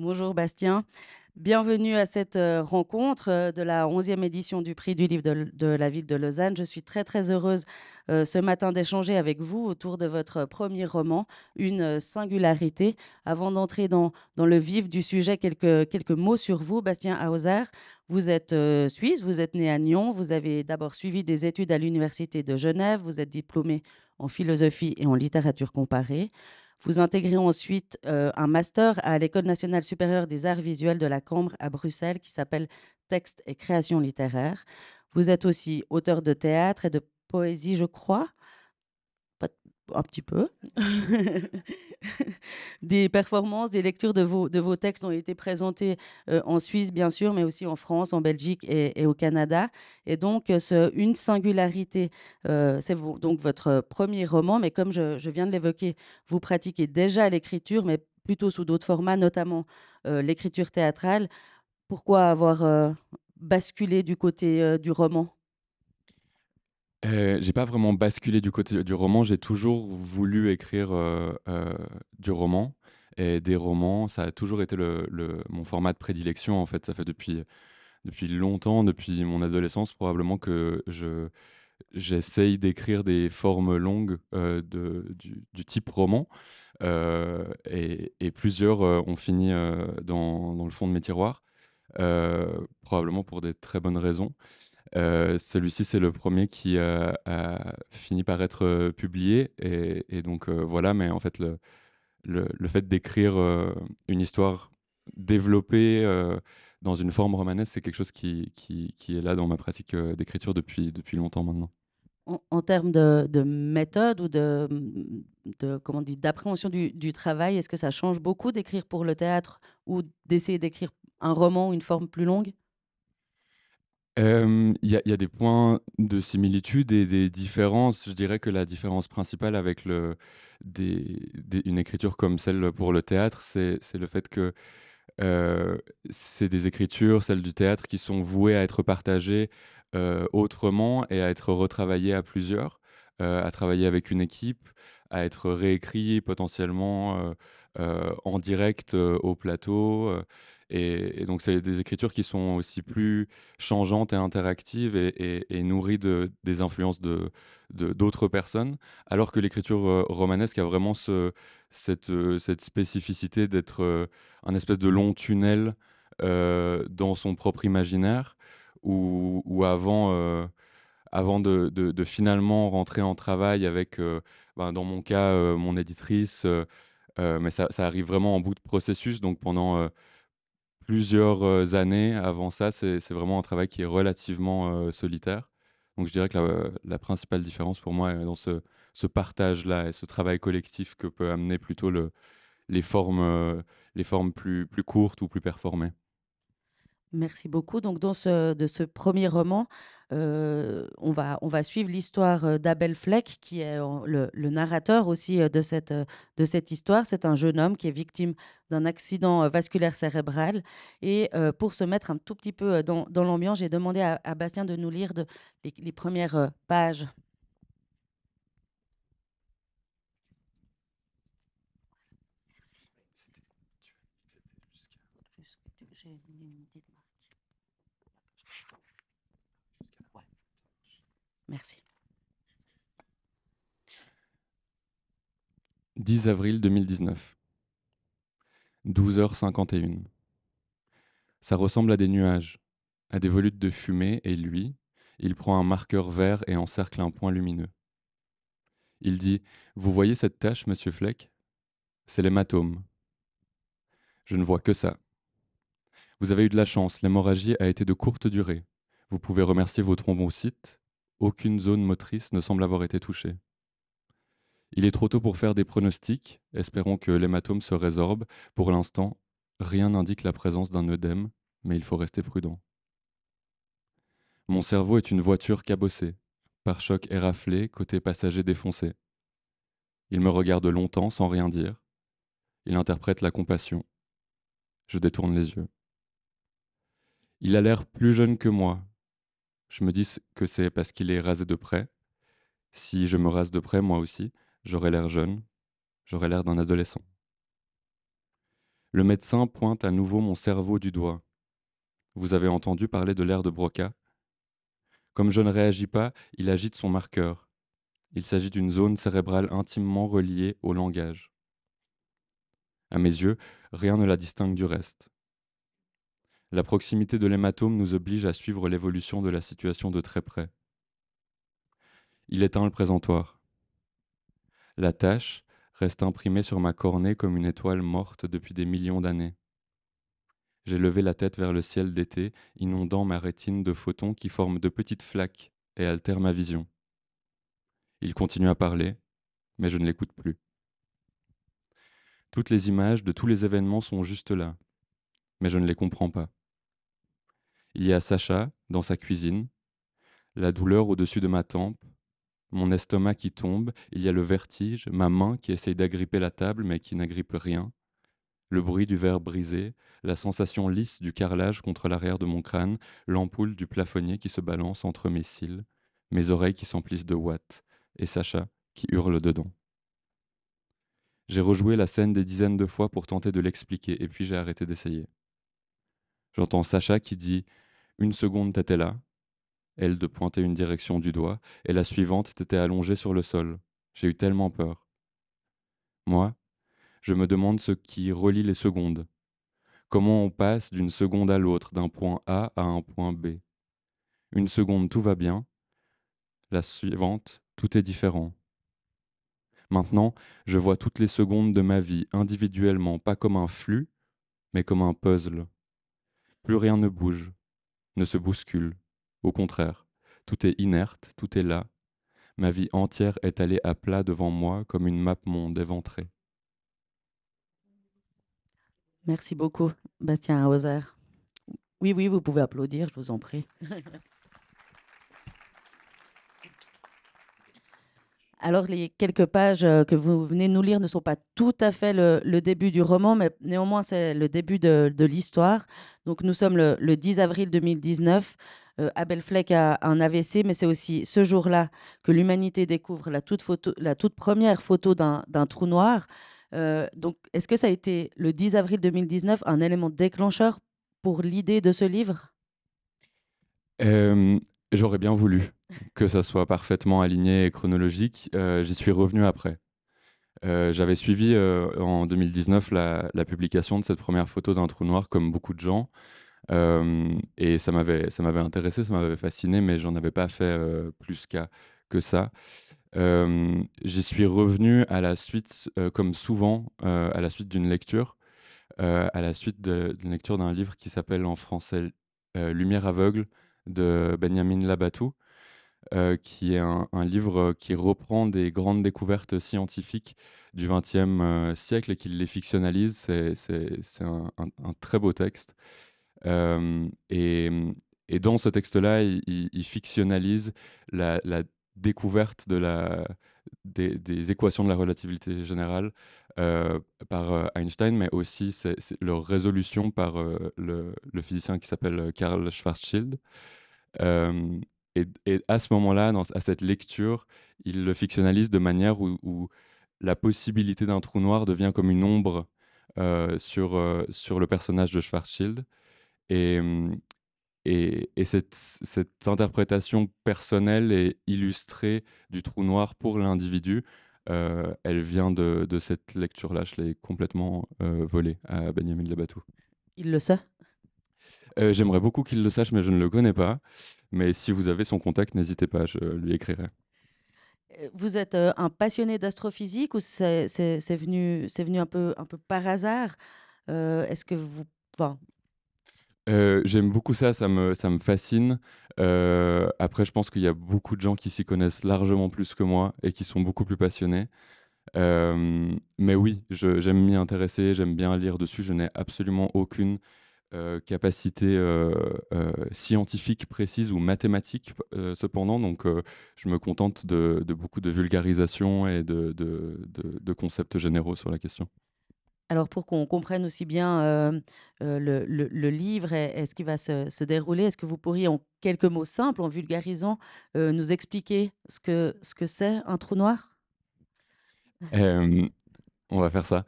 Bonjour Bastien. Bienvenue à cette euh, rencontre euh, de la 11e édition du prix du livre de, la ville de Lausanne. Je suis très très heureuse euh, ce matin d'échanger avec vous autour de votre premier roman, Une singularité. Avant d'entrer dans, le vif du sujet, quelques, quelques mots sur vous, Bastien Hauser. Vous êtes suisse, vous êtes né à Nyon, vous avez d'abord suivi des études à l'Université de Genève, vous êtes diplômé en philosophie et en littérature comparée. Vous intégrez ensuite euh, un master à l'École nationale supérieure des arts visuels de la Cambre à Bruxelles qui s'appelle Texte et création littéraire. Vous êtes aussi auteur de théâtre et de poésie, je crois un petit peu. des performances, des lectures de vos, de vos textes ont été présentées euh, en Suisse, bien sûr, mais aussi en France, en Belgique et, au Canada. Et donc, euh, une singularité, euh, c'est donc votre premier roman, mais comme je, viens de l'évoquer, vous pratiquez déjà l'écriture, mais plutôt sous d'autres formats, notamment l'écriture théâtrale. Pourquoi avoir basculé du côté du roman euh, j'ai pas vraiment basculé du côté du roman, j'ai toujours voulu écrire, euh, euh, du roman et des romans. Ça a toujours été le mon format de prédilection, en fait. Ça fait depuis depuis longtemps, depuis mon adolescence probablement que je j'essaye d'écrire des formes longues, du type roman, et plusieurs, ont fini, dans dans le fond de mes tiroirs, probablement pour des très bonnes raisons. Euh, celui-ci, c'est le premier qui euh, a fini par être euh, publié. Et, donc voilà, mais en fait, le, fait d'écrire une histoire développée dans une forme romanesque, c'est quelque chose qui, est là dans ma pratique d'écriture depuis, depuis longtemps maintenant. En, termes de, méthode ou de, comment dit d'appréhension du, travail, est-ce que ça change beaucoup d'écrire pour le théâtre ou d'essayer d'écrire un roman ou une forme plus longue il y a des points de similitude et des différences. Je dirais que la différence principale avec le des une écriture comme celle pour le théâtre, c'est le fait que, c'est des écritures, celles du théâtre, qui sont vouées à être partagées, autrement et à être retravaillées à plusieurs, à travailler avec une équipe, à être réécrites potentiellement, en direct, au plateau, et, donc, c'est des écritures qui sont aussi plus changeantes et interactives et, nourries des influences de, d'autres personnes, alors que l'écriture euh, romanesque a vraiment euh, cette, spécificité d'être euh, un espèce de long tunnel dans son propre imaginaire, où, avant, avant de, finalement rentrer en travail avec, ben, dans mon cas, mon éditrice, mais ça, arrive vraiment en bout de processus, donc pendant plusieurs euh, années avant ça, c'est vraiment un travail qui est relativement euh, solitaire. Donc je dirais que la, principale différence pour moi est euh, dans ce, partage-là et ce travail collectif que peut amener plutôt le, les formes, les formes plus, plus courtes ou plus performées. Merci beaucoup. Donc, dans ce, de ce premier roman, euh, on, va, on va suivre l'histoire euh, d'Abel Fleck, qui est le, narrateur aussi euh, de cette, de cette histoire. C'est un jeune homme qui est victime d'un accident vasculaire cérébral. Et pour se mettre un tout petit peu dans, dans l'ambiance, j'ai demandé à, Bastien de nous lire de, les premières pages Merci. 10 avril 2019. 12h51. Ça ressemble à des nuages, à des volutes de fumée, et lui, il prend un marqueur vert et encercle un point lumineux. Il dit Vous voyez cette tache, monsieur Fleck C'est l'hématome. Je ne vois que ça. Vous avez eu de la chance, l'hémorragie a été de courte durée. Vous pouvez remercier vos thrombocytes aucune zone motrice ne semble avoir été touchée. Il est trop tôt pour faire des pronostics, espérons que l'hématome se résorbe. Pour l'instant, rien n'indique la présence d'un œdème, mais il faut rester prudent. Mon cerveau est une voiture cabossée, par choc éraflé, côté passager défoncé. Il me regarde longtemps sans rien dire. Il interprète la compassion. Je détourne les yeux. Il a l'air plus jeune que moi, je me dis que c'est parce qu'il est rasé de près. Si je me rase de près, moi aussi, j'aurai l'air jeune, j'aurai l'air d'un adolescent. Le médecin pointe à nouveau mon cerveau du doigt. Vous avez entendu parler de l'air de Broca Comme je ne réagis pas, il agite son marqueur. Il s'agit d'une zone cérébrale intimement reliée au langage. À mes yeux, rien ne la distingue du reste. La proximité de l'hématome nous oblige à suivre l'évolution de la situation de très près. Il éteint le présentoir. La tâche reste imprimée sur ma cornée comme une étoile morte depuis des millions d'années. J'ai levé la tête vers le ciel d'été, inondant ma rétine de photons qui forment de petites flaques et altèrent ma vision. Il continue à parler, mais je ne l'écoute plus. Toutes les images de tous les événements sont juste là, mais je ne les comprends pas. Il y a Sacha dans sa cuisine, la douleur au-dessus de ma tempe, mon estomac qui tombe, il y a le vertige, ma main qui essaye d'agripper la table mais qui n'agrippe rien, le bruit du verre brisé, la sensation lisse du carrelage contre l'arrière de mon crâne, l'ampoule du plafonnier qui se balance entre mes cils, mes oreilles qui s'emplissent de watts, et Sacha qui hurle dedans. J'ai rejoué la scène des dizaines de fois pour tenter de l'expliquer, et puis j'ai arrêté d'essayer. J'entends Sacha qui dit Une seconde, t'étais là. Elle de pointer une direction du doigt, et la suivante, t'étais allongée sur le sol. J'ai eu tellement peur. Moi, je me demande ce qui relie les secondes. Comment on passe d'une seconde à l'autre, d'un point A à un point B. Une seconde, tout va bien. La suivante, tout est différent. Maintenant, je vois toutes les secondes de ma vie individuellement, pas comme un flux, mais comme un puzzle. Plus rien ne bouge, ne se bouscule. Au contraire, tout est inerte, tout est là. Ma vie entière est allée à plat devant moi comme une map monde éventrée. Merci beaucoup, Bastien Hauser. Oui, oui, vous pouvez applaudir, je vous en prie. Alors les quelques pages euh, que vous venez de nous lire ne sont pas tout à fait le, début du roman, mais néanmoins c'est le début de, l'histoire. Donc nous sommes le, 10 avril 2019. Euh, Abel Fleck a un AVC, mais c'est aussi ce jour-là que l'humanité découvre la toute, première photo d'un trou noir. Euh, donc est-ce que ça a été le 10 avril 2019 un élément déclencheur pour l'idée de ce livre J'aurais bien voulu que ça soit parfaitement aligné et chronologique, euh, j'y suis revenu après. Euh, j'avais suivi euh, en 2019 la, publication de cette première photo d'un trou noir, comme beaucoup de gens. et ça m'avait intéressé, ça m'avait fasciné, mais j'en avais pas fait plus qu'à que ça. j'y suis revenu à la suite, comme souvent, à la suite d'une lecture. à la suite d'une lecture d'un livre qui s'appelle en français Lumière aveugle de Benjamin Labatou, euh, qui est un, livre euh, qui reprend des grandes découvertes scientifiques du XXe euh, siècle et qui les fictionnalise. C'est un, très beau texte. Et, dans ce texte-là, il, fictionnalise la, découverte de la, des, équations de la relativité générale par Einstein, mais aussi leur résolution par le, le, physicien qui s'appelle Karl Schwarzschild. Et, à ce moment-là, à cette lecture, il le fictionnalise de manière où, la possibilité d'un trou noir devient comme une ombre euh, sur, euh, sur le personnage de Schwarzschild. Mm, et, et, cette, cette, interprétation personnelle et illustrée du trou noir pour l'individu, euh, elle vient de, de cette lecture-là. Je l'ai complètement volée à Benjamin Labatou. Il le sait J'aimerais beaucoup qu'il le sache, mais je ne le connais pas. Mais si vous avez son contact, n'hésitez pas, je lui écrirai. Euh, vous êtes euh, un passionné d'astrophysique ou c'est venu, venu un peu, un peu par hasard euh, Est-ce que vous... J'aime beaucoup ça, ça me, ça me fascine. après, je pense qu'il y a beaucoup de gens qui s'y connaissent largement plus que moi et qui sont beaucoup plus passionnés. mais oui, j'aime m'y intéresser, j'aime bien lire dessus. Je n'ai absolument aucune euh, capacité euh, euh, scientifique précise ou mathématique, cependant. Donc, je me contente de, beaucoup de vulgarisation et de, de, concepts généraux sur la question. Alors, pour qu'on comprenne aussi bien le, livre et, ce qui va se, dérouler, est-ce que vous pourriez, en quelques mots simples, en vulgarisant, nous expliquer ce que c'est ce que un trou noir On va faire ça.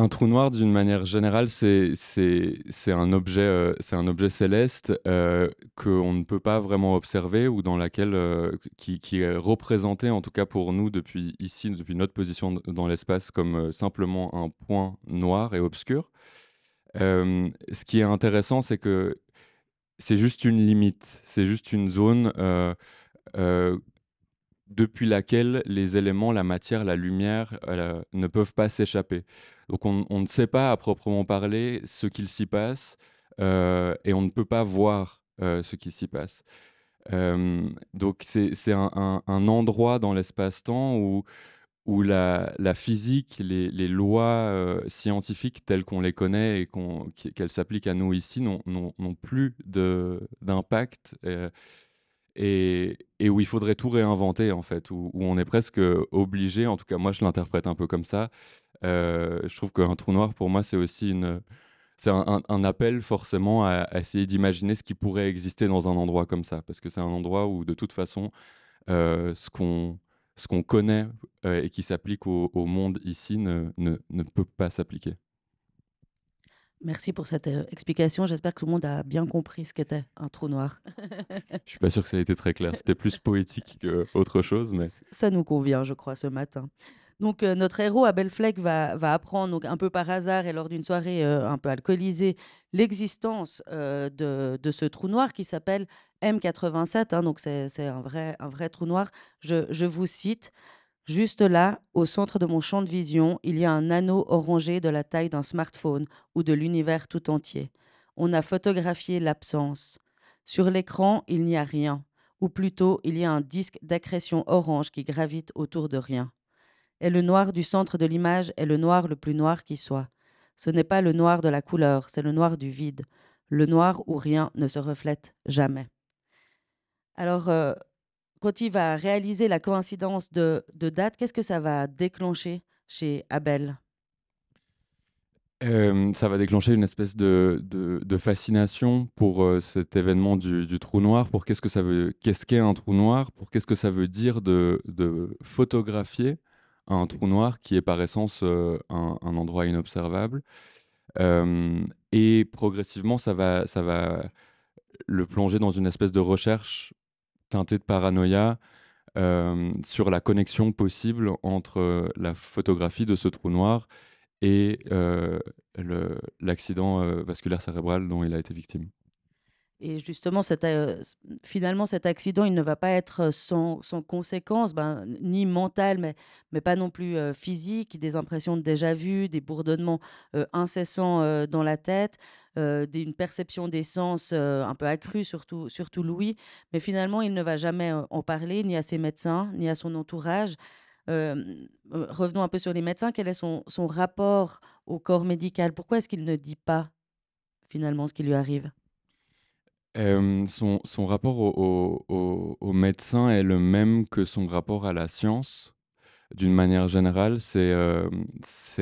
Un trou noir, d'une manière générale, c'est euh, un, objet, céleste euh, qu'on ne peut pas vraiment observer ou dans laquelle, euh, qui, est représenté, en tout cas pour nous, depuis ici, depuis notre position dans l'espace, comme simplement un point noir et obscur. ce qui est intéressant, c'est que c'est juste une limite, c'est juste une zone depuis laquelle les éléments, la matière, la lumière ne peuvent pas s'échapper. Donc on, ne sait pas à proprement parler ce qu'il s'y passe euh, et on ne peut pas voir euh, ce qui s'y passe. Euh, donc c'est un, endroit dans l'espace-temps où, la, physique, les, lois scientifiques telles qu'on les connaît et qu'elles s'appliquent à nous ici n'ont plus d'impact. Et, où il faudrait tout réinventer en fait, où on est presque obligé, en tout cas moi je l'interprète un peu comme ça, euh, je trouve qu'un trou noir, pour moi, c'est aussi une, c'est un, appel forcément à, essayer d'imaginer ce qui pourrait exister dans un endroit comme ça, parce que c'est un endroit où de toute façon, euh, ce qu'on ce qu'on connaît euh, et qui s'applique au, monde ici ne, ne, ne peut pas s'appliquer. Merci pour cette explication. J'espère que tout le monde a bien compris ce qu'était un trou noir. je suis pas sûr que ça a été très clair. C'était plus poétique qu'autre chose, mais ça nous convient, je crois, ce matin. Donc euh, notre héros, Abel Fleck, va, apprendre un peu par hasard et lors d'une soirée euh, un peu alcoolisée l'existence euh, de, ce trou noir qui s'appelle M87. Hein. donc c'est un vrai, trou noir. Je, je vous cite. Juste là, au centre de mon champ de vision, il y a un anneau orangé de la taille d'un smartphone ou de l'univers tout entier. On a photographié l'absence. Sur l'écran, il n'y a rien, ou plutôt il y a un disque d'accrétion orange qui gravite autour de rien. Et le noir du centre de l'image est le noir le plus noir qui soit. Ce n'est pas le noir de la couleur, c'est le noir du vide, le noir où rien ne se reflète jamais. Alors, euh, quand il va réaliser la coïncidence de, date, qu'est-ce que ça va déclencher chez Abel euh, ça va déclencher une espèce de, fascination pour euh, cet événement du, trou noir, pour qu'est-ce que ça veut, qu'est-ce qu'est un trou noir, pour qu'est-ce que ça veut dire de photographier un trou noir qui est par essence euh, un, endroit inobservable. et progressivement, ça va, ça va le plonger dans une espèce de recherche teintée de paranoïa sur la connexion possible entre euh, la photographie de ce trou noir et euh, l'accident vasculaire cérébral dont il a été victime. Et justement, euh, finalement, cet accident, il ne va pas être euh, sans, conséquences, ben, ni mentales, mais, mais pas non plus euh, physiques, des impressions de déjà vues, des bourdonnements incessants dans la tête, une perception des sens un peu accrue, surtout, surtout Mais finalement, il ne va jamais en parler, ni à ses médecins, ni à son entourage. revenons un peu sur les médecins. Quel est son rapport au corps médical Pourquoi est-ce qu'il ne dit pas finalement ce qui lui arrive son son rapport au au médecin est le même que son rapport à la science. D'une manière générale, c'est,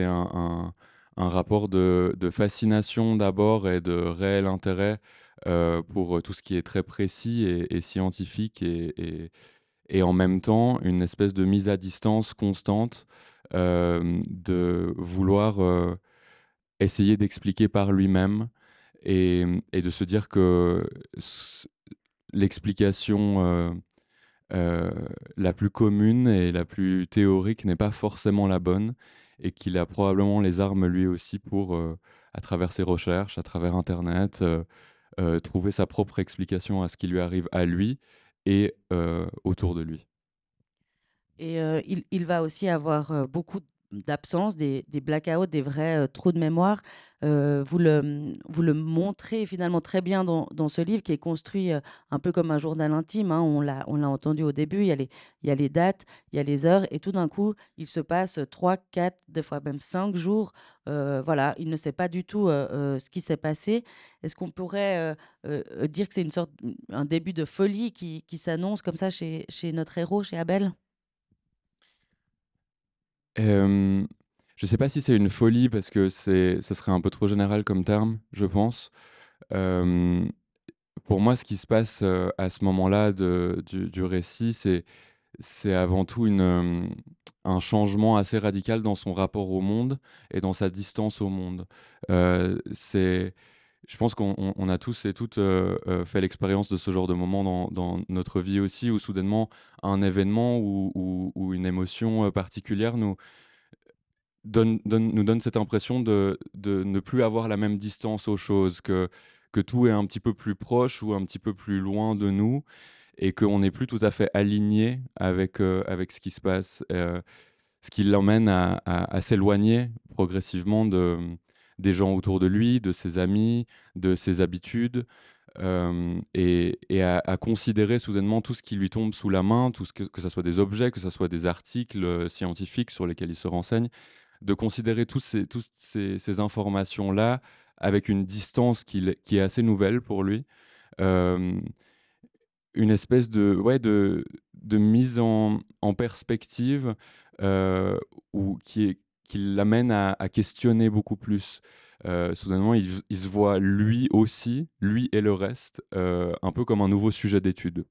un un rapport de de fascination d'abord et de réel intérêt, euh, pour, tout ce qui est très précis et scientifique et et en même temps une espèce de mise à distance constante, de vouloir, essayer d'expliquer par lui-même, et, de se dire que l'explication euh, euh, la plus commune et la plus théorique n'est pas forcément la bonne et qu'il a probablement les armes lui aussi pour, euh, à travers ses recherches, à travers Internet, trouver sa propre explication à ce qui lui arrive à lui et autour de lui. Et il, il, va aussi avoir beaucoup d'absence, des, des, blackouts, des vrais euh, trous de mémoire. Euh, vous, le, vous le montrez finalement très bien dans, ce livre qui est construit euh, un peu comme un journal intime. Hein. on l'a entendu au début, il y, a les, il y a les dates, il y a les heures, et tout d'un coup, il se passe trois, quatre, des fois même cinq jours. voilà, il ne sait pas du tout ce qui s'est passé. Est-ce qu'on pourrait dire que c'est une sorte, un début de folie qui, qui s'annonce comme ça chez, chez notre héros, chez Abel je ne sais pas si c'est une folie parce que c'est, ça serait un peu trop général comme terme, je pense. pour moi, ce qui se passe à ce moment-là du, récit, c'est, c'est avant tout une, un changement assez radical dans son rapport au monde et dans sa distance au monde. c'est je pense qu'on a tous et toutes euh, euh, fait l'expérience de ce genre de moment dans, notre vie aussi, où soudainement un événement ou, une émotion euh, particulière nous donne, nous donne cette impression de, ne plus avoir la même distance aux choses, que, que tout est un petit peu plus proche ou un petit peu plus loin de nous, et qu'on n'est plus tout à fait aligné avec, avec ce qui se passe, ce qui l'emmène à s'éloigner progressivement de des gens autour de lui, de ses amis, de ses habitudes, et, à, considérer soudainement tout ce qui lui tombe sous la main, tout ce que, que ce soit des objets, que ce soit des articles euh, scientifiques sur lesquels il se renseigne, de considérer tous ces, toutes ces, informations-là avec une distance qui, est assez nouvelle pour lui. une espèce de, ouais, de, de mise en, en perspective ou qui est, qui l'amène à, questionner beaucoup plus. Euh, soudainement, il, se voit lui aussi, lui et le reste, euh, un peu comme un nouveau sujet d'étude.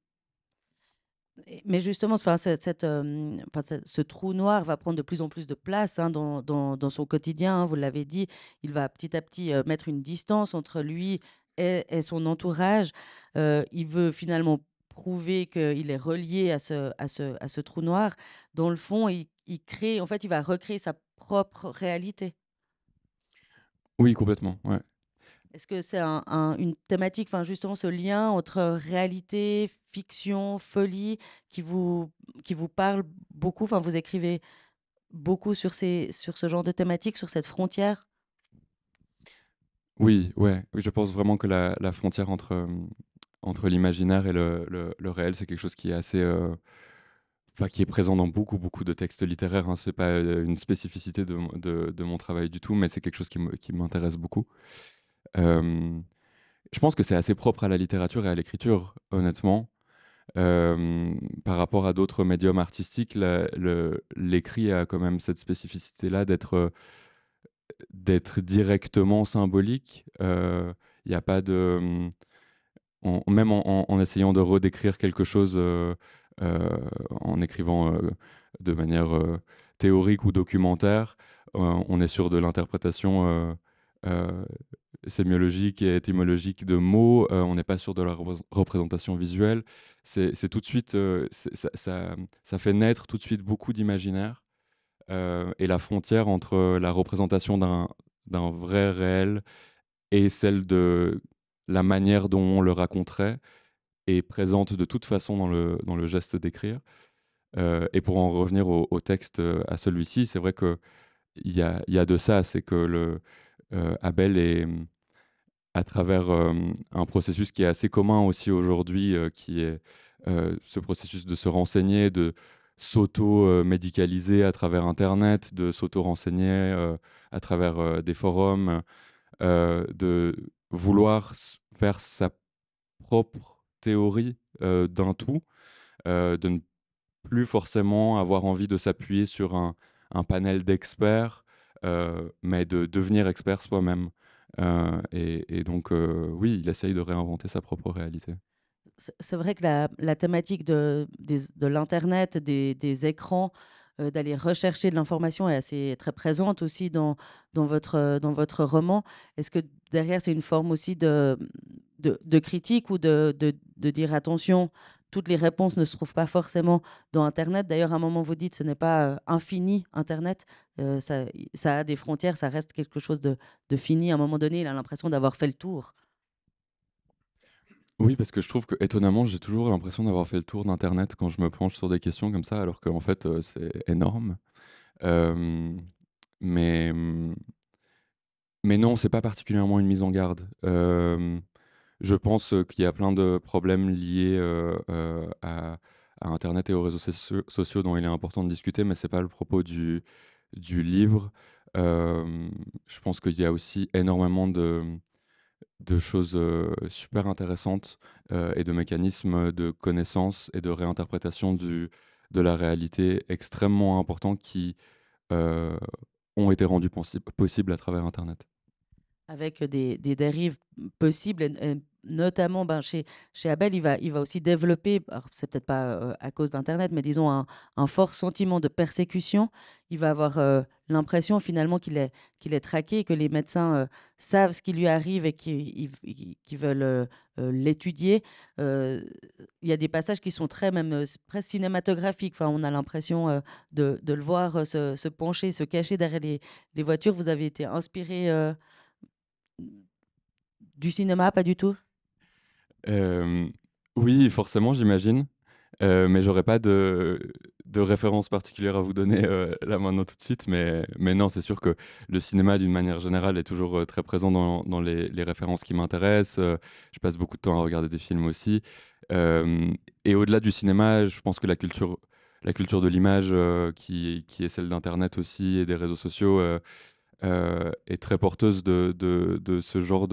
Mais justement, enfin, cette, euh, ce trou noir va prendre de plus en plus de place hein, dans, son quotidien. Hein, vous l'avez dit, il va petit à petit mettre une distance entre lui et, son entourage. il veut finalement prouver qu'il est relié à ce, à ce, à ce trou noir. Dans le fond, il il crée, en fait, il va recréer sa propre réalité. Oui, complètement. Ouais. Est-ce que c'est une thématique, enfin justement ce lien entre réalité, fiction, folie, qui vous, qui vous parle beaucoup Enfin, vous écrivez beaucoup sur, ces, sur ce genre de thématique, sur cette frontière Oui, ouais. je pense vraiment que la, frontière entre, entre l'imaginaire et le, réel, c'est quelque chose qui est assez, euh, qui est présent dans beaucoup beaucoup de textes littéraires. Hein. C'est pas euh, une spécificité de, mon travail du tout, mais c'est quelque chose qui m'intéresse beaucoup. je pense que c'est assez propre à la littérature et à l'écriture, honnêtement. par rapport à d'autres médiums artistiques, l'écrit a quand même cette spécificité-là d'être d'être directement symbolique. Il euh, n'y a pas de hmm, même en, essayant de redécrire quelque chose, euh, euh, en écrivant euh, de manière euh, théorique ou documentaire, on est sûr de l'interprétation sémiologique et étymologique de mots, on n'est pas sûr de la représentation visuelle. C'est tout de suite, ça, fait naître tout de suite beaucoup d'imaginaire et la frontière entre la représentation d'un vrai réel et celle de la manière dont on le raconterait est présente de toute façon dans le, dans le geste d'écrire. Euh, et pour en revenir au, texte, euh, à celui-ci, c'est vrai qu'il y a, y a de ça, c'est que le, euh, Abel est, hum, à travers hum, un processus qui est assez commun aussi aujourd'hui, qui est ce processus de se renseigner, de s'auto-médicaliser à travers Internet, de s'auto-renseigner à travers des forums, de vouloir faire sa propre théorie d'un tout, de ne plus forcément avoir envie de s'appuyer sur un, panel d'experts, mais de devenir expert soi-même. Et, donc, oui, il essaye de réinventer sa propre réalité c'est vrai que la, thématique de, de l'Internet, des, écrans, d'aller rechercher de l'information est assez très présente aussi dans, dans, votre, dans votre roman. Est-ce que derrière, c'est une forme aussi de, de, critique ou de, dire attention, toutes les réponses ne se trouvent pas forcément dans Internet. D'ailleurs, à un moment, vous dites ce n'est pas euh, infini Internet, euh, ça, a des frontières, ça reste quelque chose de, fini. À un moment donné, il a l'impression d'avoir fait le tour. Oui, parce que je trouve que étonnamment, j'ai toujours l'impression d'avoir fait le tour d'Internet quand je me penche sur des questions comme ça, alors qu'en fait, euh, c'est énorme. mais, mais non, c'est pas particulièrement une mise en garde. Je pense qu'il y a plein de problèmes liés à, Internet et aux réseaux sociaux dont il est important de discuter, mais c'est pas le propos du, livre. je pense qu'il y a aussi énormément de, choses super intéressantes et de mécanismes de connaissance et de réinterprétation du, de la réalité extrêmement importants qui ont été rendus possibles à travers Internet avec des, dérives possibles, notamment ben, chez, chez Abel, il va, il va aussi développer, c'est peut-être pas à cause d'Internet, mais disons un, fort sentiment de persécution. Il va avoir l'impression finalement qu'il est, qu'il est traqué, que les médecins savent ce qui lui arrive et qu'ils veulent l'étudier. il y a des passages qui sont très, même presque cinématographiques. Enfin, on a l'impression de, de, le voir se, se, pencher, se cacher derrière les, les voitures. Vous avez été inspiré du cinéma, pas du tout euh, Oui, forcément, j'imagine. Euh, mais j'aurais pas de, de, référence particulière à vous donner euh, là maintenant tout de suite. Mais, mais non, c'est sûr que le cinéma, d'une manière générale, est toujours très présent dans, les, références qui m'intéressent. je passe beaucoup de temps à regarder des films aussi. et au-delà du cinéma, je pense que la culture, la culture de l'image, qui, qui, est celle d'Internet aussi et des réseaux sociaux, euh, est très porteuse de, de, de ce genre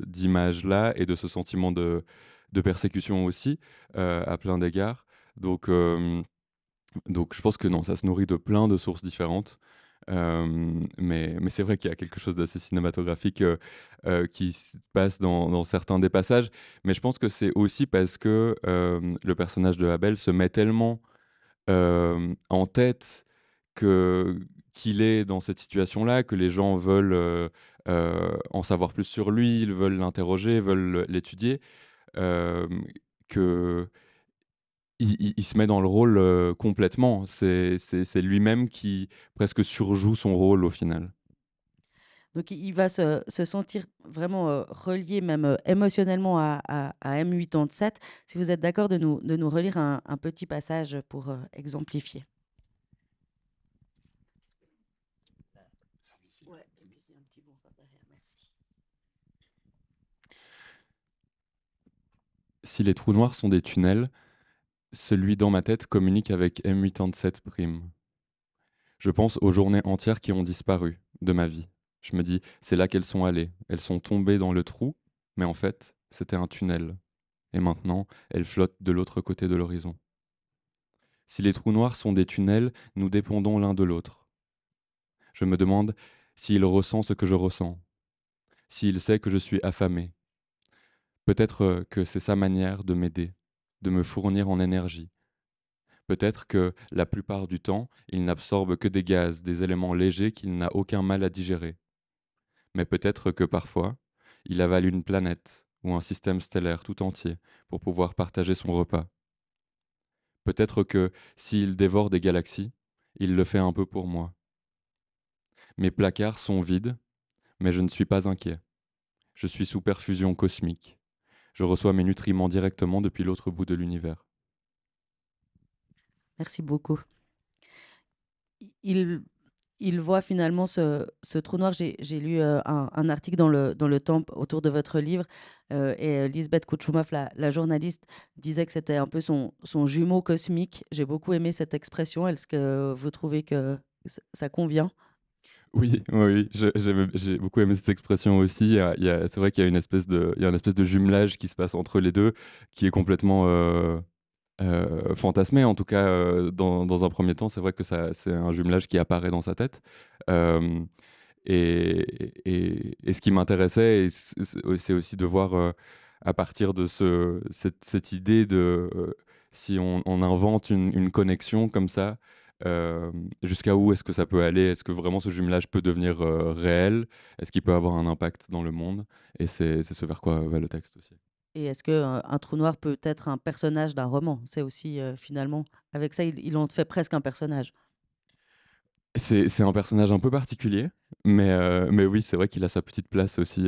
d'image-là et de ce sentiment de, de persécution aussi, euh, à plein d'égards. Donc, euh, donc je pense que non, ça se nourrit de plein de sources différentes. mais, mais c'est vrai qu'il y a quelque chose d'assez cinématographique qui se passe dans, dans, certains des passages. Mais je pense que c'est aussi parce que le personnage de Abel se met tellement en tête que qu'il est dans cette situation-là, que les gens veulent euh, euh, en savoir plus sur lui, ils veulent l'interroger, veulent l'étudier, euh, que il, se met dans le rôle euh, complètement. C'est lui-même qui presque surjoue son rôle au final. Donc il va se, sentir vraiment relié, même émotionnellement, à, M87. Si vous êtes d'accord de nous, de nous relire un, petit passage pour exemplifier. Si les trous noirs sont des tunnels, celui dans ma tête communique avec M87 Je pense aux journées entières qui ont disparu de ma vie. Je me dis, c'est là qu'elles sont allées. Elles sont tombées dans le trou, mais en fait, c'était un tunnel. Et maintenant, elles flottent de l'autre côté de l'horizon. Si les trous noirs sont des tunnels, nous dépendons l'un de l'autre. Je me demande s'il ressent ce que je ressens, s'il sait que je suis affamé, Peut-être euh, que c'est sa manière de m'aider, de me fournir en énergie. Peut-être que la plupart du temps, il n'absorbe que des gaz, des éléments légers qu'il n'a aucun mal à digérer. Mais peut-être que parfois, il avale une planète ou un système stellaire tout entier pour pouvoir partager son repas. Peut-être que s'il dévore des galaxies, il le fait un peu pour moi. Mes placards sont vides, mais je ne suis pas inquiet. Je suis sous perfusion cosmique je reçois mes nutriments directement depuis l'autre bout de l'univers. Merci beaucoup. Il, voit finalement ce, trou noir. J'ai lu euh, un, article dans le, dans le Temple autour de votre livre euh, et euh, Lisbeth Kouchoumoff, la, journaliste, disait que c'était un peu son jumeau cosmique. J'ai beaucoup aimé cette expression. Est-ce que vous trouvez que ça convient oui, oui, j'ai beaucoup aimé cette expression aussi. C'est vrai qu'il y a une espèce de, il y a une espèce de jumelage qui se passe entre les deux, qui est complètement euh, euh fantasmé. En tout cas, euh, dans, un premier temps, c'est vrai que c'est un jumelage qui apparaît dans sa tête. Euh, et, et, ce qui m'intéressait, c'est aussi de voir à partir de ce, cette, idée de si on, invente une, connexion comme ça. Euh, jusqu'à où est-ce que ça peut aller Est-ce que vraiment ce jumelage peut devenir euh, réel Est-ce qu'il peut avoir un impact dans le monde Et c'est ce vers quoi va le texte aussi. Et est-ce qu'un euh, trou noir peut être un personnage d'un roman C'est aussi finalement, avec ça, ils, en ont fait presque un personnage. C'est un personnage un peu particulier, mais, mais oui, c'est vrai qu'il a sa petite place aussi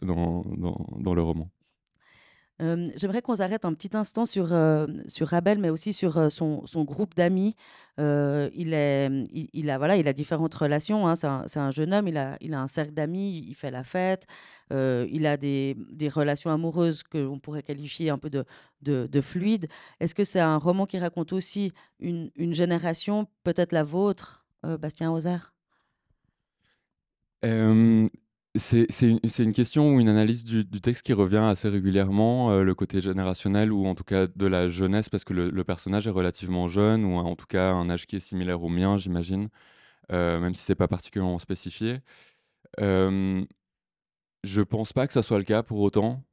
dans, dans le roman j'aimerais qu'on s'arrête un petit instant sur, sur Rabel, mais aussi sur son, son, groupe d'amis. il, est, il, a, voilà, il a différentes relations. Hein. C'est, un, jeune homme, il a, il a un cercle d'amis, il fait la fête, il a des, des, relations amoureuses que l'on pourrait qualifier un peu de, de, fluide. Est-ce que c'est un roman qui raconte aussi une, une génération, peut-être la vôtre, Bastien Ozard c'est une, question ou une analyse du, texte qui revient assez régulièrement, euh, le côté générationnel ou en tout cas de la jeunesse, parce que le, personnage est relativement jeune ou en tout cas un âge qui est similaire au mien, j'imagine, euh, même si c'est pas particulièrement spécifié. Euh, je pense pas que ça soit le cas pour autant.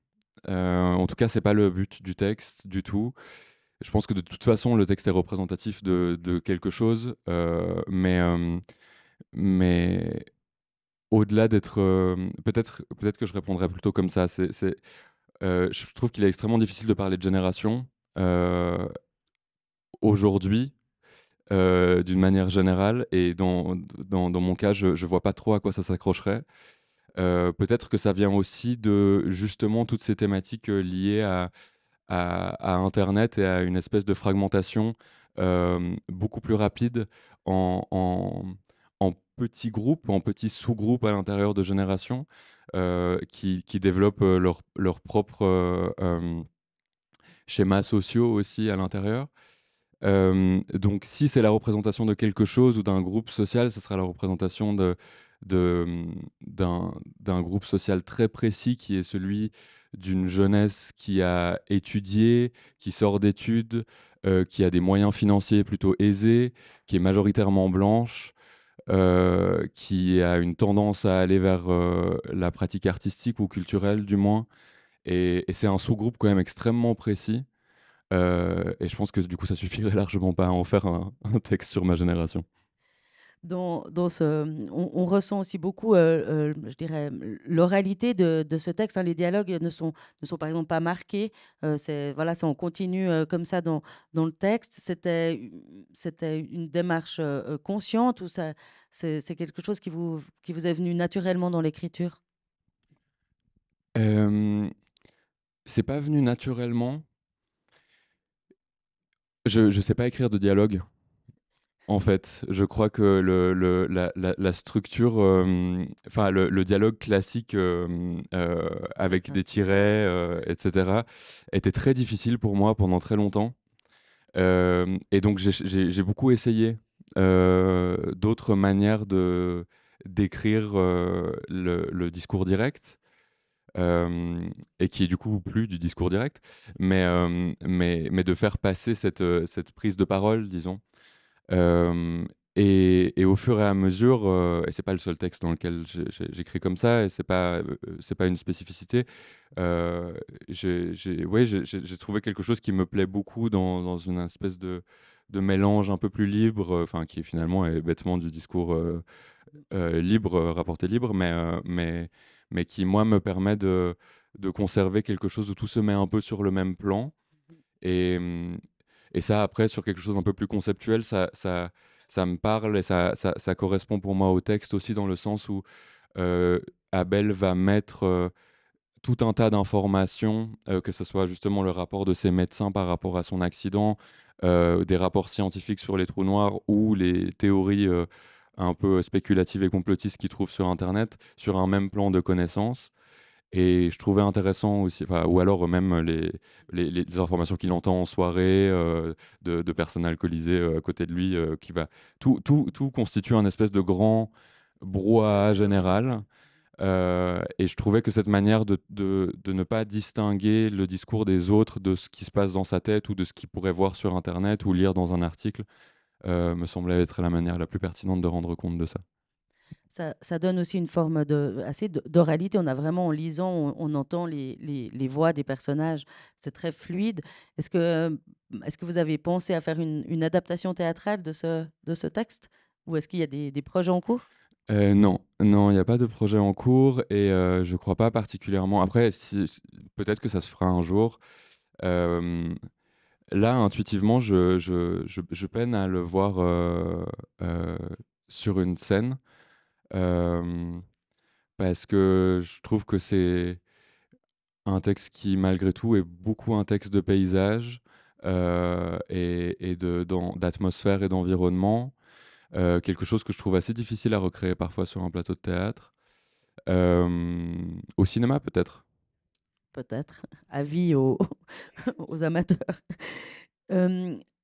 Euh, en tout cas, c'est pas le but du texte du tout. Je pense que de toute façon, le texte est représentatif de, de quelque chose, mais mais au-delà d'être. Euh, peut-être, peut-être que je répondrais plutôt comme ça. C'est, euh, je trouve qu'il est extrêmement difficile de parler de génération euh, aujourd'hui, d'une manière générale. Et dans, mon cas, je ne vois pas trop à quoi ça s'accrocherait. peut-être que ça vient aussi de justement toutes ces thématiques liées à, à, Internet et à une espèce de fragmentation beaucoup plus rapide en petits groupes, en petits sous-groupes à l'intérieur de générations euh, qui, développent leurs leur propres euh, schémas sociaux aussi à l'intérieur. donc si c'est la représentation de quelque chose ou d'un groupe social, ce sera la représentation de, hmm, d'un, groupe social très précis qui est celui d'une jeunesse qui a étudié, qui sort d'études, euh, qui a des moyens financiers plutôt aisés, qui est majoritairement blanche, euh, qui a une tendance à aller vers euh, la pratique artistique ou culturelle du moins. Et, c'est un sous-groupe quand même extrêmement précis. Euh, et je pense que du coup, ça suffirait largement pas à en faire un texte sur ma génération on, ressent aussi beaucoup, euh, euh, je dirais, l'oralité de, ce texte. Hein. Les dialogues ne sont, ne sont par exemple pas marqués. Euh, c'est voilà, ça on continue comme ça dans, dans le texte. C'était, c'était une démarche consciente ou ça, c'est, quelque chose qui vous, qui vous est venu naturellement dans l'écriture C'est pas venu naturellement. Je ne sais pas écrire de dialogue en fait. Je crois que la, structure, euh, enfin le, dialogue classique euh, euh, avec des tirets, etc., était très difficile pour moi pendant très longtemps. et donc j'ai beaucoup essayé d'autres manières de d'écrire le, discours direct. et qui est du coup plus du discours direct, mais, de faire passer cette prise de parole, disons, et, au fur et à mesure, et c'est pas le seul texte dans lequel j'écris comme ça, et c'est pas c'est pas une spécificité. j'ai trouvé quelque chose qui me plaît beaucoup dans, une espèce de, mélange un peu plus libre, enfin qui finalement est bêtement du discours libre, rapporté libre, mais mais mais qui moi me permet de, de conserver quelque chose où tout se met un peu sur le même plan. Mmh et, mmh, et ça, après, sur quelque chose un peu plus conceptuel, ça, ça, ça me parle et ça, ça, ça, correspond pour moi au texte aussi dans le sens où euh, Abel va mettre euh, tout un tas d'informations, euh, que ce soit justement le rapport de ses médecins par rapport à son accident, des rapports scientifiques sur les trous noirs ou les théories un peu spéculatives et complotistes qu'il trouve sur Internet, sur un même plan de connaissances. Et je trouvais intéressant aussi, ou alors euh, même les, informations qu'il entend en soirée, euh, de, personnes alcoolisées euh, à côté de lui, qui va. Tout, constitue un espèce de grand brouhaha général. et je trouvais que cette manière de, ne pas distinguer le discours des autres de ce qui se passe dans sa tête ou de ce qu'il pourrait voir sur Internet ou lire dans un article me semblait être la manière la plus pertinente de rendre compte de ça ça, donne aussi une forme assez d'oralité. On a vraiment, en lisant, on, entend les, voix des personnages. C'est très fluide. Est-ce que, vous avez pensé à faire une, adaptation théâtrale de ce, texte Ou est-ce qu'il y a des, projets en cours euh, non, non, il n'y a pas de projet en cours et euh, je ne crois pas particulièrement. Après, peut-être que ça se fera un jour. Euh, là, intuitivement, je, peine à le voir sur une scène parce que je trouve que c'est un texte qui, malgré tout, est beaucoup un texte de paysage et, d'atmosphère et d'environnement, quelque chose que je trouve assez difficile à recréer parfois sur un plateau de théâtre. au cinéma, peut-être Peut-être. Avis aux, amateurs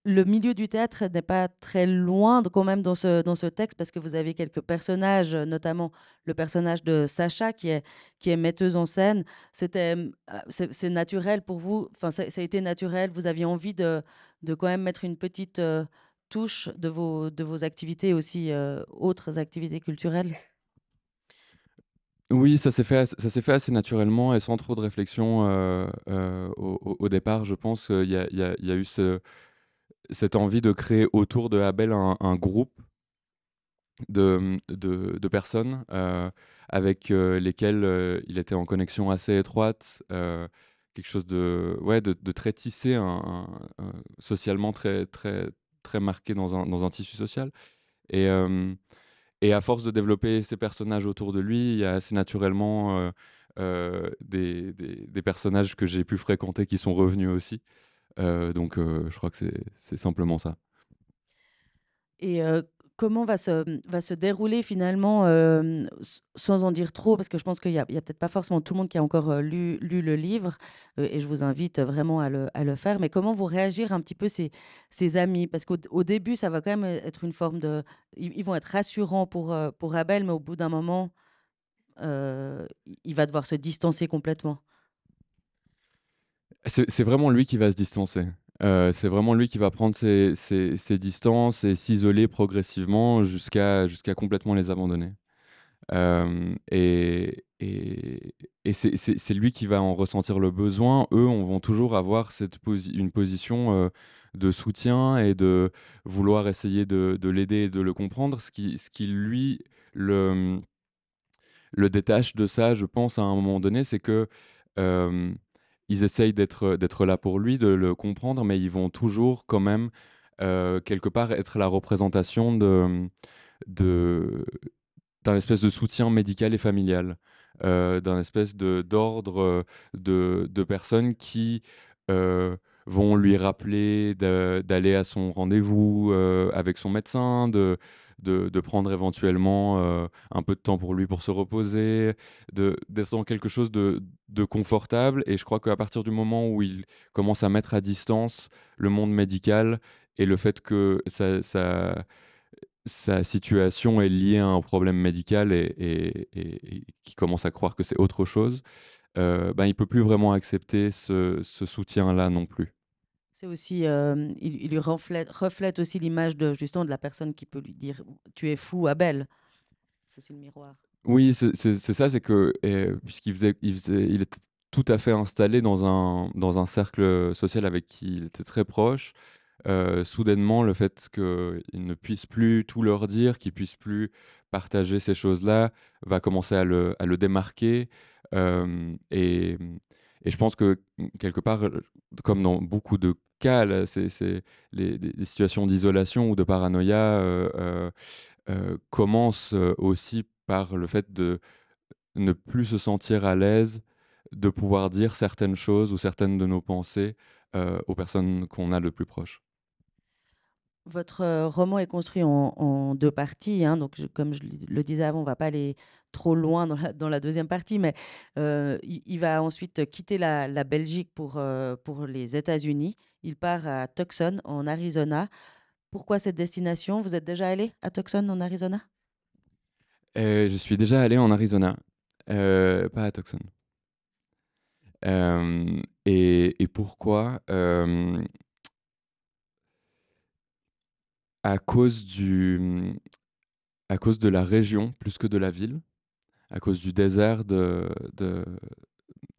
le milieu du théâtre n'est pas très loin quand même dans ce, dans ce texte parce que vous avez quelques personnages, notamment le personnage de Sacha qui est, qui est metteuse en scène. C'était, euh, c'est, naturel pour vous, enfin, ça, a été naturel, vous aviez envie de, de quand même mettre une petite euh, touche de vos, de vos activités aussi, euh, autres activités culturelles oui, ça s'est fait, ça s'est fait assez naturellement et sans trop de réflexion au, départ, je pense. Il y y a eu ce, cette envie de créer autour de Abel un, groupe de, personnes euh, avec euh, lesquelles euh, il était en connexion assez étroite, quelque chose de, de, très tissé, socialement très, très, très marqué dans un, tissu social. Et, à force de développer ces personnages autour de lui, il y a assez naturellement des, personnages que j'ai pu fréquenter qui sont revenus aussi. Euh, donc, euh, je crois que c'est simplement ça. Et comment va se, va se dérouler finalement, sans en dire trop, parce que je pense qu'il n'y a, peut-être pas forcément tout le monde qui a encore lu, le livre, et je vous invite vraiment à le, faire, mais comment vous réagir un petit peu ces, amis Parce qu'au début, ça va quand même être une forme de... Ils, vont être rassurants pour, pour Abel, mais au bout d'un moment, il va devoir se distancer complètement. C'est vraiment lui qui va se distancer. Euh, c'est vraiment lui qui va prendre ses, ses, distances et s'isoler progressivement jusqu'à jusqu'à complètement les abandonner. Euh, et, et, c'est lui qui va en ressentir le besoin. Eux, on vont toujours avoir cette une position euh, de soutien et de vouloir essayer de, l'aider et de le comprendre, ce qui, ce qui lui le, le détache de ça, je pense, à un moment donné, c'est que ils essayent d'être, euh, d'être là pour lui, de le comprendre, mais ils vont toujours quand même, euh, quelque part, être la représentation de, mm, de, d'un espèce de soutien médical et familial, euh, d'un espèce de, d'ordre de, personnes qui... vont lui rappeler d'aller à son rendez-vous avec son médecin, de, de, prendre éventuellement euh, un peu de temps pour lui pour se reposer, d'être dans quelque chose de, confortable. Et je crois qu'à partir du moment où il commence à mettre à distance le monde médical et le fait que sa situation est liée à un problème médical et, et, qui commence à croire que c'est autre chose, euh, ben, il peut plus vraiment accepter ce soutien-là non plus c'est aussi, il, lui reflète, reflète aussi l'image de justement de la personne qui peut lui dire tu es fou, Abel. C'est aussi le miroir. Oui, c'est ça, c'est que puisqu'il faisait, il faisait, était tout à fait installé dans un, dans un cercle social avec qui il était très proche. Euh, soudainement, le fait qu'il ne puisse plus tout leur dire, qu'ils puisse plus partager ces choses-là, va commencer à le, à le démarquer. et et je pense que mmh, quelque part, comme dans beaucoup de cas, c'est les, situations d'isolation ou de paranoïa commencent aussi par le fait de ne plus se sentir à l'aise, de pouvoir dire certaines choses ou certaines de nos pensées aux personnes qu'on a le plus proche. Votre euh, roman est construit en, deux parties, hein. donc comme je le disais avant, on ne va pas aller trop loin dans la, deuxième partie, mais euh, il, va ensuite quitter la, Belgique pour, euh, pour les États-Unis. Il part à Tucson, en Arizona. Pourquoi cette destination Vous êtes déjà allé à Tucson, en Arizona Je suis déjà allé en Arizona, pas à Tucson. Et, et, pourquoi à cause, du, à cause de la région plus que de la ville, à cause du désert de, de,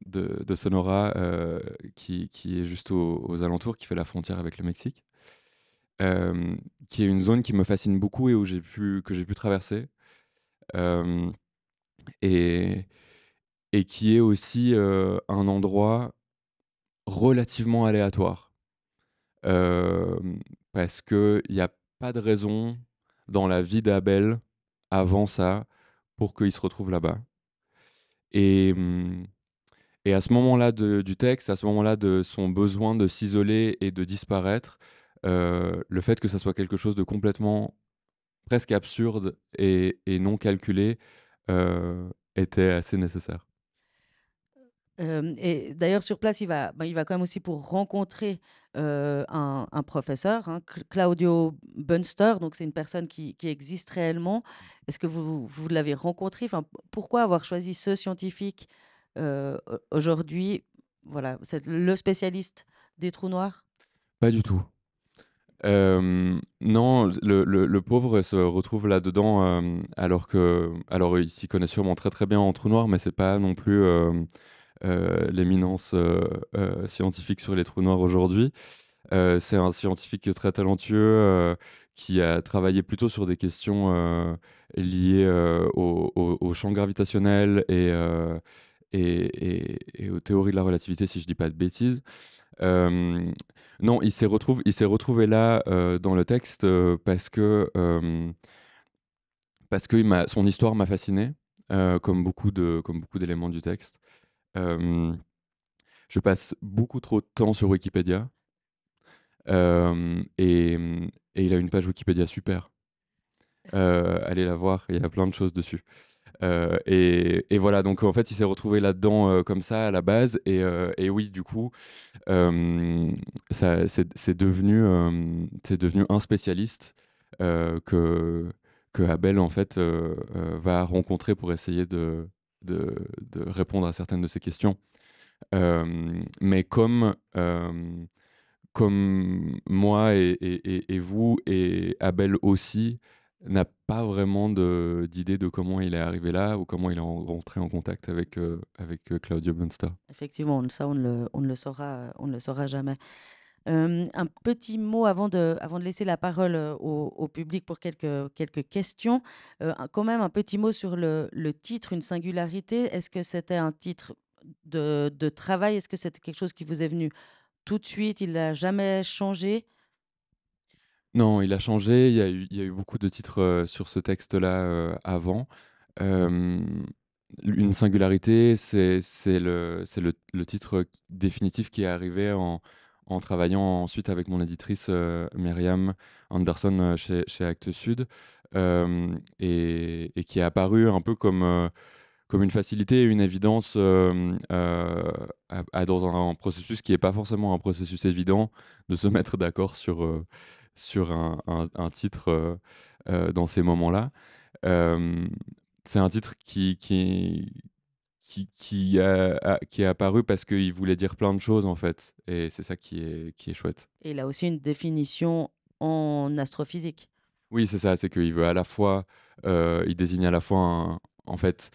de, Sonora euh, qui, qui, est juste aux, alentours, qui fait la frontière avec le Mexique, euh, qui est une zone qui me fascine beaucoup et où j'ai pu, que j'ai pu traverser. Euh, et, et qui est aussi un endroit relativement aléatoire. parce que il y a pas de raison dans la vie d'Abel avant ça pour qu'il se retrouve là-bas. Et, mm, à ce moment-là du texte, à ce moment-là de son besoin de s'isoler et de disparaître, euh, le fait que ça soit quelque chose de complètement presque absurde et, non calculé euh, était assez nécessaire et d'ailleurs, sur place, il va, ben, il va quand même aussi pour rencontrer un, professeur, hein, Claudio Bunster. Donc, c'est une personne qui, existe réellement. Mmh. Est-ce que vous, l'avez rencontré enfin, Pourquoi avoir choisi ce scientifique aujourd'hui Voilà, c'est le spécialiste des trous noirs Pas du tout. non, le, pauvre se retrouve là-dedans alors que, alors il s'y connaît sûrement très très bien en trous noirs, mais c'est pas non plus, euh, l'éminence euh, euh, scientifique sur les trous noirs aujourd'hui. c'est un scientifique très talentueux qui a travaillé plutôt sur des questions liées au, champ gravitationnel et, et, et, aux théories de la relativité, si je ne dis pas de bêtises. non, il s'est retrouvé, il s'est retrouvé là dans le texte parce que parce que son histoire m'a fasciné, comme beaucoup de comme beaucoup d'éléments du texte je passe beaucoup trop de temps sur Wikipédia. et, il a une page Wikipédia super. Euh, allez la voir, il y a plein de choses dessus. Euh, et, voilà, donc en fait, il s'est retrouvé là-dedans comme ça à la base. Et, et oui, du coup, c'est devenu, c'est devenu un spécialiste que, que Abel en fait va rencontrer pour essayer de, de, répondre à certaines de ces questions. Euh, mais comme, euh, comme moi et, et, vous et Abel aussi, n'a pas vraiment d'idée de, comment il est arrivé là ou comment il est rentré en contact avec, euh, avec Claudio Bunster. Effectivement, ça, on ne le, on le, saura, on le saura jamais un petit mot avant de, avant de laisser la parole au, public pour quelques, quelques questions. quand même, un petit mot sur le, le titre, une singularité. Est-ce que c'était un titre de, de travail Est-ce que c'était quelque chose qui vous est venu tout de suite Il n'a jamais changé non, il a changé. Il y a eu, il y a eu beaucoup de titres sur ce texte-là avant. Mmh. une singularité, c'est le, le, le titre définitif qui est arrivé en, en travaillant ensuite avec mon éditrice euh, Myriam Anderson euh, chez, chez, Actes Sud, euh, et, qui est apparue un peu comme, comme une facilité et une évidence dans un, processus qui n'est pas forcément un processus évident de se mettre d'accord sur, sur un, un, titre dans ces moments-là. c'est un titre qui, qui, qui, qui, qui est apparu parce qu'il voulait dire plein de choses, en fait. Et c'est ça qui est, qui est chouette. Et il a aussi une définition en astrophysique. Oui, c'est ça, c'est qu'il veut à la fois, euh, il désigne à la fois, en fait,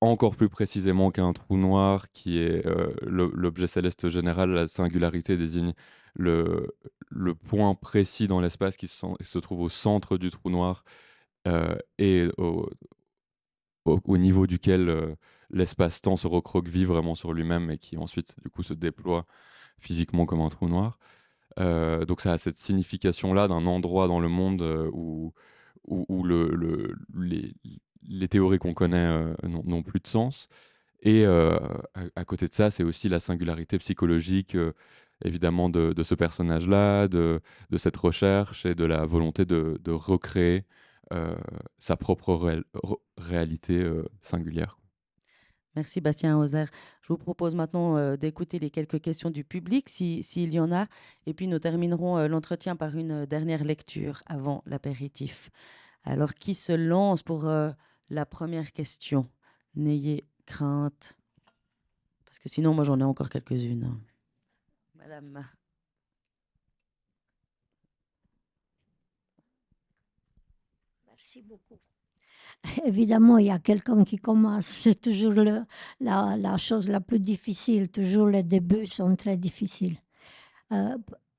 encore plus précisément qu'un trou noir, qui est euh, l'objet céleste général, la singularité désigne le, le point précis dans l'espace qui se, se, trouve au centre du trou noir euh, et au, au, niveau duquel euh, l'espace-temps se recroqueville vraiment sur lui-même et qui ensuite, du coup, se déploie physiquement comme un trou noir. Euh, donc ça a cette signification-là d'un endroit dans le monde euh, où, où, le, les, théories qu'on connaît n'ont plus de sens. Et à, côté de ça, c'est aussi la singularité psychologique, évidemment, de, ce personnage-là, de, cette recherche et de la volonté de, de recréer euh, sa propre réalité euh, singulière. Merci Bastien Hauser. Je vous propose maintenant euh, d'écouter les quelques questions du public, s'il si, y en a, et puis nous terminerons l'entretien par une dernière lecture avant l'apéritif. Alors, qui se lance pour la première question N'ayez crainte, parce que sinon, moi, j'en ai encore quelques-unes. Madame. beaucoup. Évidemment, il y a quelqu'un qui commence, c'est toujours le, la, chose la plus difficile, toujours les débuts sont très difficiles. Euh,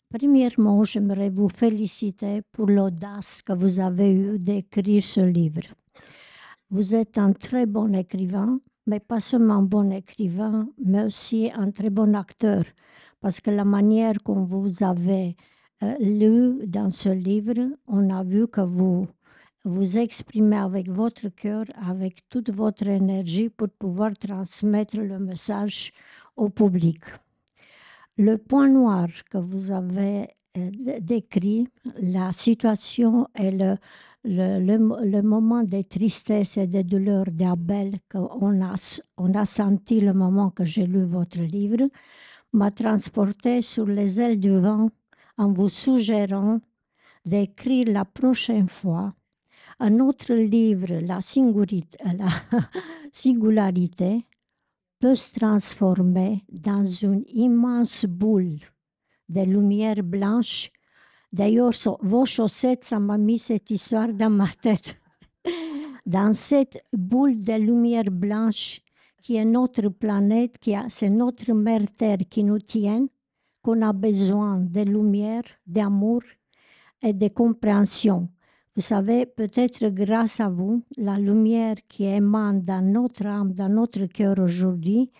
premièrement, j'aimerais vous féliciter pour l'audace que vous avez eue d'écrire ce livre. Vous êtes un très bon écrivain, mais pas seulement bon écrivain, mais aussi un très bon acteur, parce que la manière qu'on vous avez euh, lu dans ce livre, on a vu que vous vous exprimer avec votre cœur, avec toute votre énergie pour pouvoir transmettre le message au public. Le point noir que vous avez euh, décrit, la situation et le, le, moment de tristesse et de douleur d'Abel qu'on a, on a senti le moment que j'ai lu votre livre, m'a transporté sur les ailes du vent en vous suggérant d'écrire la prochaine fois un autre livre, La, la singularité, peut se transformer dans une immense boule de lumière blanche. D'ailleurs, vos chaussettes, ça m'a mis cette histoire dans ma tête. Dans cette boule de lumière blanche qui est notre planète, qui c'est notre mère Terre qui nous tient, qu'on a besoin de lumière, d'amour et de compréhension. Vous savez, peut-être grâce à vous, la lumière qui émane dans notre âme, dans notre cœur aujourd'hui,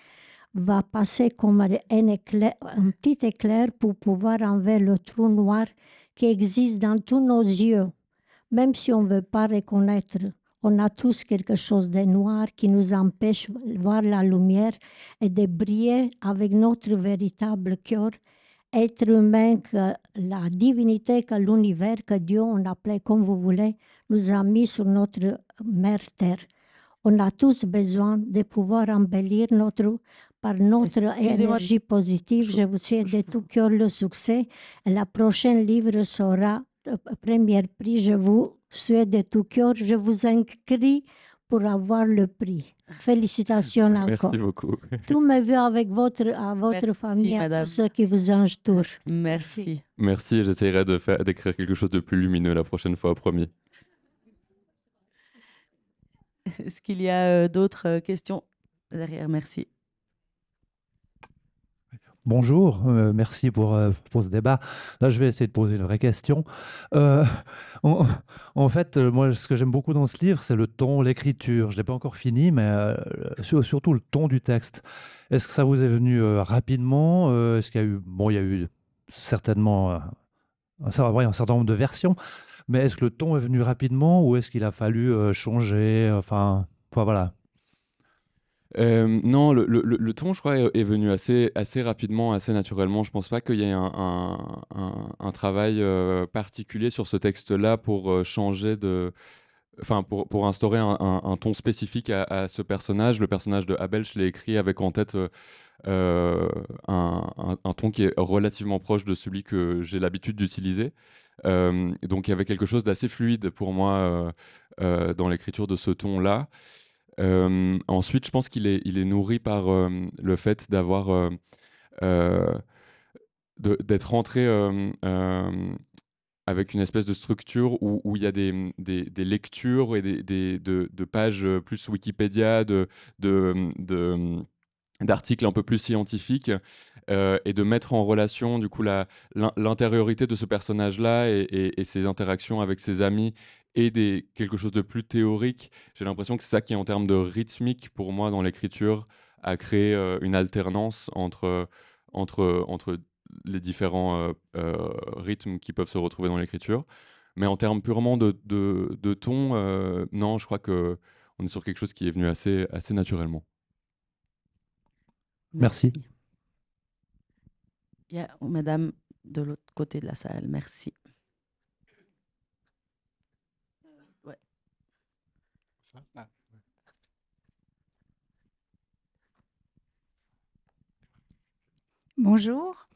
va passer comme un, petit éclair pour pouvoir enlever le trou noir qui existe dans tous nos yeux, même si on ne veut pas reconnaître. On a tous quelque chose de noir qui nous empêche de voir la lumière et de briller avec notre véritable cœur être humain que la divinité, que l'univers, que Dieu, on appelait comme vous voulez, nous a mis sur notre mère terre. On a tous besoin de pouvoir embellir notre par notre énergie positive. Je vous souhaite de tout cœur le succès. La prochaine livre sera euh, premier prix. Je vous souhaite de tout cœur. Je vous inscris pour avoir le prix. Félicitations encore. Merci beaucoup. Tout mes vœux avec votre, à votre famille, à ceux qui vous entourent. Merci. Merci, j'essaierai de faire, d'écrire quelque chose de plus lumineux la prochaine fois, promis. Est-ce qu'il y a euh, d'autres euh, questions Derrière, merci. Bonjour, euh, merci euh, pour, ce débat. Là, je vais essayer de poser une vraie question. Euh, en fait, moi, ce que j'aime beaucoup dans ce livre, c'est le ton, l'écriture. Je ne l'ai pas encore fini, mais surtout le ton du texte. Est-ce que ça vous est venu rapidement Est-ce qu'il y a eu, bon, il y a eu certainement un, un certain nombre de versions, mais est-ce que le ton est venu rapidement ou est-ce qu'il a fallu changer Enfin, voilà. Euh, non, le, ton, je crois, est venu assez, rapidement, assez naturellement. Je pense pas qu'il y ait un, travail euh, particulier sur ce texte-là pour euh, changer de. Enfin, pour, instaurer un, ton spécifique à, ce personnage. Le personnage de Abel, je l'ai écrit avec en tête. un, ton qui est relativement proche de celui que j'ai l'habitude d'utiliser. donc il y avait quelque chose d'assez fluide pour moi dans l'écriture de ce ton-là. Euh, ensuite, je pense qu'il est, il est nourri par euh, le fait d'avoir, euh, d'être rentré avec une espèce de structure où, où il y a des, des, lectures et des, des de, de, pages plus Wikipédia, de, d'articles de, un peu plus scientifiques. et de mettre en relation du coup l'intériorité de ce personnage là et, et, ses interactions avec ses amis et des, quelque chose de plus théorique. J'ai l'impression que c'est ça qui, en termes de rythmique, pour moi, dans l'écriture, a créé euh, une alternance entre, euh, entre, euh, entre les différents rythmes qui peuvent se retrouver dans l'écriture. Mais en termes purement de, de, de ton, non, je crois que on est sur quelque chose qui est venu assez, assez naturellement. Merci. Il y a Madame de l'autre côté de la salle, merci. Ah. Bonjour.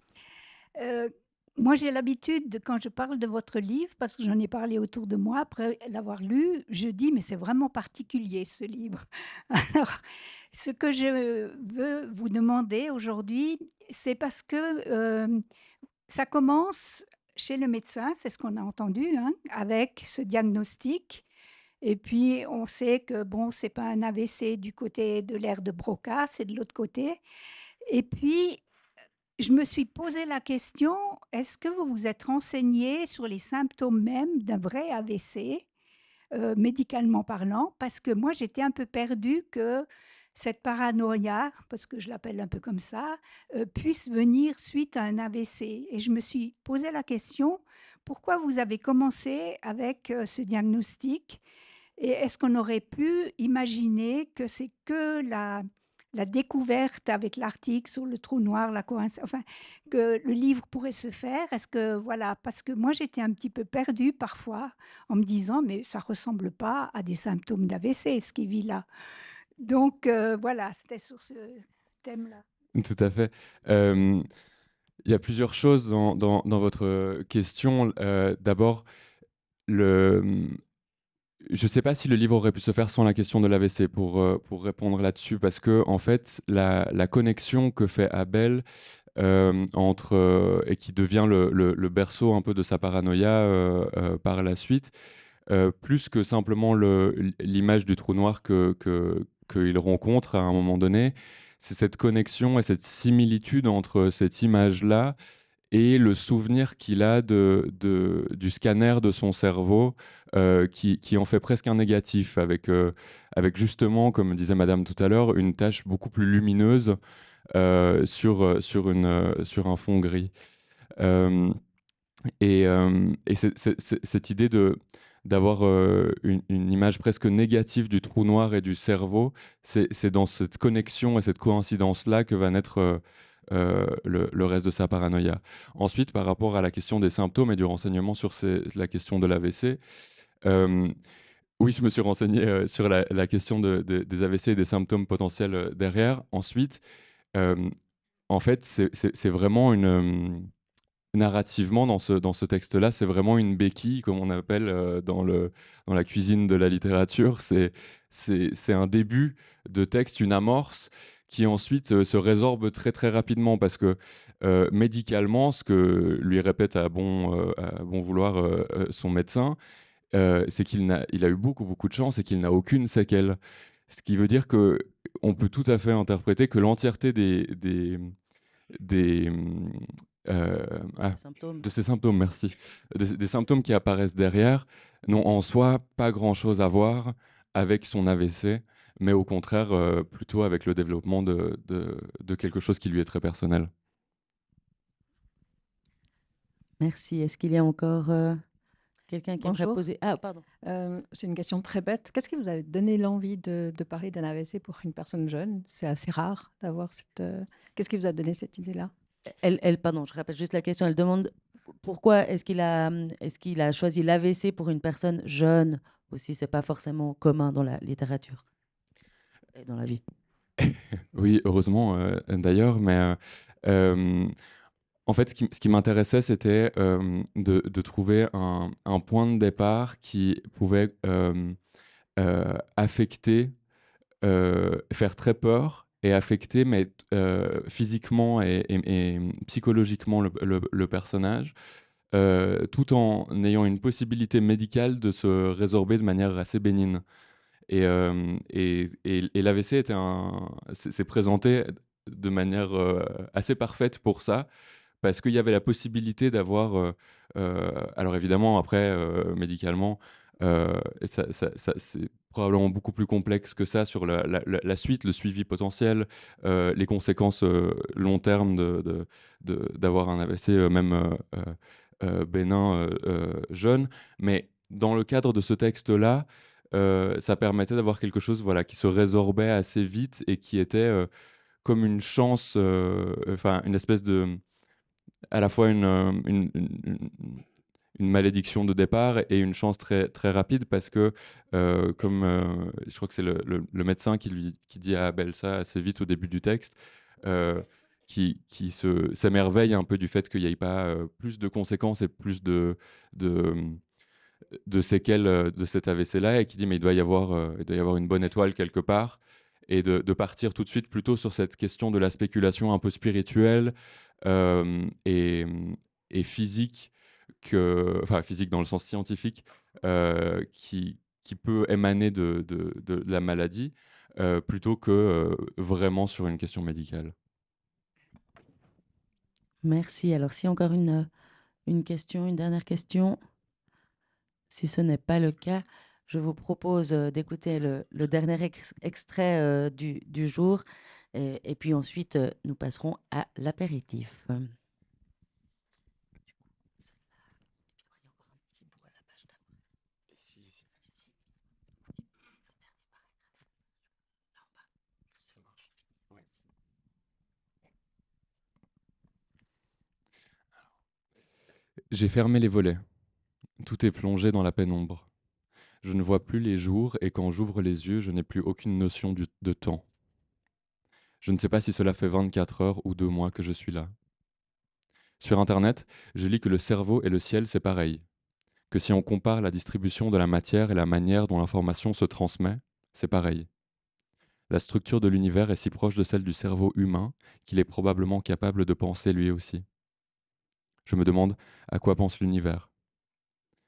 Euh, moi, j'ai l'habitude, quand je parle de votre livre, parce que j'en ai parlé autour de moi, après l'avoir lu, je dis, mais c'est vraiment particulier ce livre. Alors, ce que je veux vous demander aujourd'hui, c'est parce que euh, ça commence chez le médecin, c'est ce qu'on a entendu, hein, avec ce diagnostic et puis, on sait que, bon, c'est pas un AVC du côté de l'air de Broca, c'est de l'autre côté. Et puis, je me suis posé la question, est-ce que vous vous êtes renseigné sur les symptômes même d'un vrai AVC, euh, médicalement parlant Parce que moi, j'étais un peu perdue que cette paranoïa, parce que je l'appelle un peu comme ça, euh, puisse venir suite à un AVC. Et je me suis posé la question, pourquoi vous avez commencé avec euh, ce diagnostic et est-ce qu'on aurait pu imaginer que c'est que la, la découverte avec l'article sur le trou noir, la coïncidence, enfin, que le livre pourrait se faire Est-ce que, voilà, parce que moi j'étais un petit peu perdue parfois en me disant, mais ça ressemble pas à des symptômes d'AVC, ce qui vit là. Donc euh, voilà, c'était sur ce thème-là. Tout à fait. il y a plusieurs choses dans, votre question. Euh, d'abord, le, je ne sais pas si le livre aurait pu se faire sans la question de l'AVC pour, euh, pour répondre là-dessus, parce que en fait, la, connexion que fait Abel euh, entre euh, et qui devient le, berceau un peu de sa paranoïa par la suite, plus que simplement l'image du trou noir qu'il rencontre à un moment donné, c'est cette connexion et cette similitude entre cette image-là et le souvenir qu'il a du scanner de son cerveau euh, qui, en fait presque un négatif, avec, euh, avec justement, comme disait Madame tout à l'heure, une tache beaucoup plus lumineuse euh, sur, sur, une, sur un fond gris. et, cette idée de d'avoir une, image presque négative du trou noir et du cerveau, c'est dans cette connexion et cette coïncidence-là que va naître euh, le, reste de sa paranoïa. Ensuite, par rapport à la question des symptômes et du renseignement sur la question de l'AVC, euh, oui, je me suis renseigné euh, sur la, question des AVC et des symptômes potentiels derrière. Ensuite, en fait, c'est vraiment une narrativement dans ce, dans ce texte-là, c'est vraiment une béquille, comme on appelle dans, le, dans la cuisine de la littérature. C'est un début de texte, une amorce, qui ensuite euh, se résorbe très très rapidement parce que euh, médicalement, ce que lui répète à bon, euh, à bon vouloir son médecin, c'est qu'il a, il a eu beaucoup beaucoup de chance et qu'il n'a aucune séquelle. Ce qui veut dire que on peut tout à fait interpréter que l'entièreté des, des, des ah, de ces symptômes, merci, des symptômes qui apparaissent derrière, n'ont en soi pas grand-chose à voir avec son AVC mais au contraire, euh, plutôt avec le développement de, quelque chose qui lui est très personnel. Merci. Est-ce qu'il y a encore euh, quelqu'un qui aimerait poser Ah, pardon. C'est euh, une question très bête. Qu'est-ce qui vous a donné l'envie de, parler d'un AVC pour une personne jeune C'est assez rare d'avoir cette. Qu'est-ce qui vous a donné cette idée-là elle, elle, pardon, je rappelle juste la question. Elle demande pourquoi est-ce qu'il a, est qu'il a choisi l'AVC pour une personne jeune aussi. C'est pas forcément commun dans la littérature dans la vie. oui, heureusement euh, d'ailleurs, mais euh, euh, en fait, ce qui, m'intéressait, c'était de, trouver un, point de départ qui pouvait affecter, faire très peur et affecter mais, physiquement et, psychologiquement le, le personnage. tout en ayant une possibilité médicale de se résorber de manière assez bénigne. Et, et, l'AVC s'est présenté de manière assez parfaite pour ça parce qu'il y avait la possibilité d'avoir, alors évidemment après médicalement, c'est probablement beaucoup plus complexe que ça sur la, suite, le suivi potentiel, les conséquences long terme d'avoir un AVC même euh, euh, bénin euh, jeune. Mais dans le cadre de ce texte-là, euh, ça permettait d'avoir quelque chose voilà, qui se résorbait assez vite et qui était euh, comme une chance, euh, enfin une espèce de... à la fois une, une, une, malédiction de départ et une chance très, très rapide parce que comme je crois que c'est le, médecin qui, lui, qui dit à «Ah, Abel ça assez vite au début du texte, qui, qui s'émerveille un peu du fait qu'il n'y ait pas plus de conséquences et plus de, de de euh, de cet AVC-là et qui dit mais il doit y avoir, euh, il avoir une bonne étoile quelque part et de, partir tout de suite plutôt sur cette question de la spéculation un peu spirituelle euh, et, physique, que, enfin physique dans le sens scientifique, qui, peut émaner de, la maladie, plutôt que vraiment sur une question médicale. Merci. Alors si encore une question, une dernière question. Si ce n'est pas le cas, je vous propose euh, d'écouter le, dernier extrait euh, du, jour et, puis ensuite euh, nous passerons à l'apéritif. J'ai fermé les volets. Tout est plongé dans la pénombre. Je ne vois plus les jours et quand j'ouvre les yeux, je n'ai plus aucune notion de temps. Je ne sais pas si cela fait 24 heures ou deux mois que je suis là. Sur Internet, je lis que le cerveau et le ciel, c'est pareil. Que si on compare la distribution de la matière et la manière dont l'information se transmet, c'est pareil. La structure de l'univers est si proche de celle du cerveau humain qu'il est probablement capable de penser lui aussi. Je me demande à quoi pense l'univers.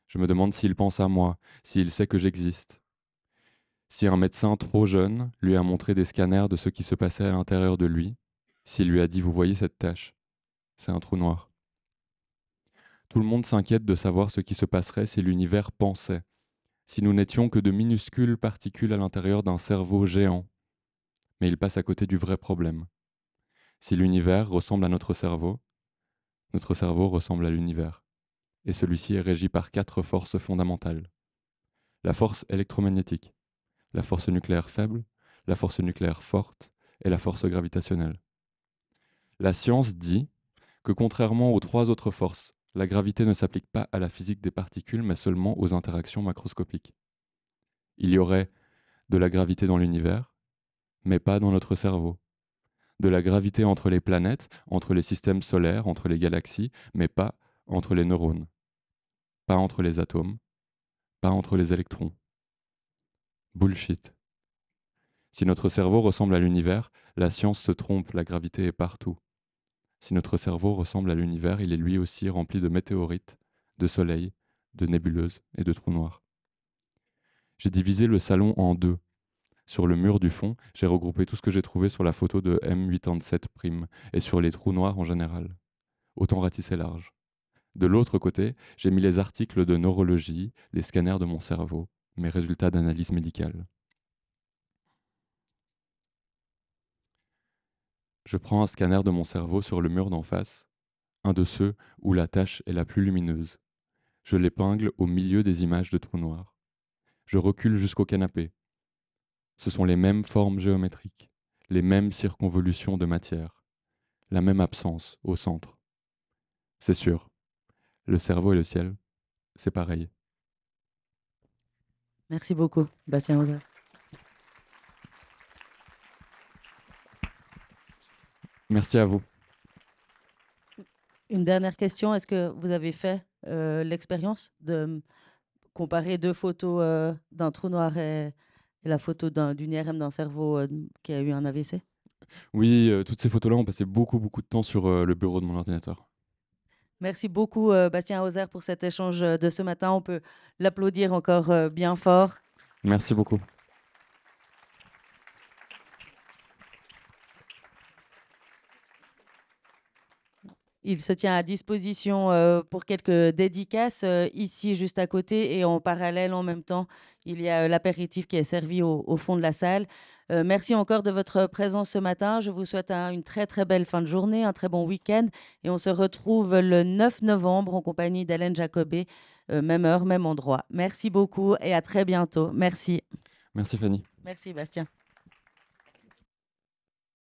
Je me demande s'il pense à moi, s'il sait que j'existe. Si un médecin trop jeune lui a montré des scanners de ce qui se passait à l'intérieur de lui, s'il lui a dit Vous voyez cette tache C'est un trou noir. Tout le monde s'inquiète de savoir ce qui se passerait si l'univers pensait, si nous n'étions que de minuscules particules à l'intérieur d'un cerveau géant. Mais il passe à côté du vrai problème. Si l'univers ressemble à notre cerveau, notre cerveau ressemble à l'univers et celui-ci est régi par quatre forces fondamentales. La force électromagnétique, la force nucléaire faible, la force nucléaire forte et la force gravitationnelle. La science dit que contrairement aux trois autres forces, la gravité ne s'applique pas à la physique des particules mais seulement aux interactions macroscopiques. Il y aurait de la gravité dans l'univers, mais pas dans notre cerveau. De la gravité entre les planètes, entre les systèmes solaires, entre les galaxies, mais pas entre les neurones, pas entre les atomes, pas entre les électrons. Bullshit. Si notre cerveau ressemble à l'univers, la science se trompe, la gravité est partout. Si notre cerveau ressemble à l'univers, il est lui aussi rempli de météorites, de soleils, de nébuleuses et de trous noirs. J'ai divisé le salon en deux. Sur le mur du fond, j'ai regroupé tout ce que j'ai trouvé sur la photo de M87' et sur les trous noirs en général. Autant ratisser large. De l'autre côté, j'ai mis les articles de neurologie, les scanners de mon cerveau, mes résultats d'analyse médicale. Je prends un scanner de mon cerveau sur le mur d'en face, un de ceux où la tache est la plus lumineuse. Je l'épingle au milieu des images de trous noirs. Je recule jusqu'au canapé. Ce sont les mêmes formes géométriques, les mêmes circonvolutions de matière, la même absence au centre. C'est sûr, le cerveau et le ciel, c'est pareil. Merci beaucoup, Bastien Rosa. Merci à vous. Une dernière question, est-ce que vous avez fait euh, l'expérience de comparer deux photos euh, d'un trou noir et, la photo d'une IRM d'un cerveau euh, qui a eu un AVC Oui, toutes ces photos-là ont passé beaucoup, beaucoup de temps sur le bureau de mon ordinateur. Merci beaucoup, euh, Bastien Hauser, pour cet échange euh, de ce matin. On peut l'applaudir encore euh, bien fort. Merci beaucoup. Il se tient à disposition euh, pour quelques dédicaces euh, ici juste à côté et en parallèle en même temps, il y a euh, l'apéritif qui est servi au, fond de la salle. merci encore de votre présence ce matin. Je vous souhaite une très très belle fin de journée, un très bon week-end et on se retrouve le 9 novembre en compagnie d'Hélène Jacobé, même heure, même endroit. Merci beaucoup et à très bientôt. Merci. Merci Fanny. Merci Bastien.